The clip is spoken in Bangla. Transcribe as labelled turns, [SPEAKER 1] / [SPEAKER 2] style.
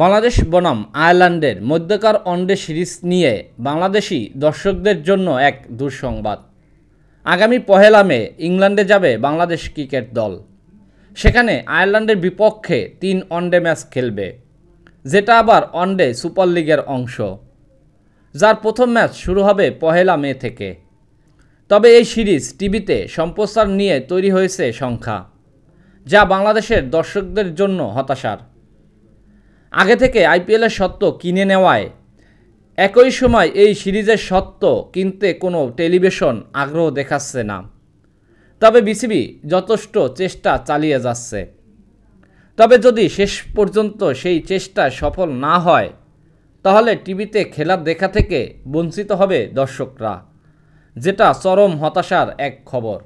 [SPEAKER 1] বাংলাদেশ বনাম আয়ারল্যান্ডের মধ্যকার ওয়ানডে সিরিজ নিয়ে বাংলাদেশি দর্শকদের জন্য এক দুঃসংবাদ আগামী পহেলা মে ইংল্যান্ডে যাবে বাংলাদেশ ক্রিকেট দল সেখানে আয়ারল্যান্ডের বিপক্ষে তিন ওয়ানডে ম্যাচ খেলবে যেটা আবার ওয়ানডে সুপার লিগের অংশ যার প্রথম ম্যাচ শুরু হবে পহেলা মে থেকে তবে এই সিরিজ টিভিতে সম্প্রসার নিয়ে তৈরি হয়েছে সংখ্যা যা বাংলাদেশের দর্শকদের জন্য হতাশার আগে থেকে আইপিএলের সত্ত্ব কিনে নেওয়ায় একই সময় এই সিরিজের সত্ত্ব কিনতে কোনো টেলিভিশন আগ্রহ দেখাচ্ছে না তবে বিসিবি যথেষ্ট চেষ্টা চালিয়ে যাচ্ছে তবে যদি শেষ পর্যন্ত সেই চেষ্টা সফল না হয় তাহলে টিভিতে খেলা দেখা থেকে বঞ্চিত হবে দর্শকরা যেটা চরম হতাশার এক খবর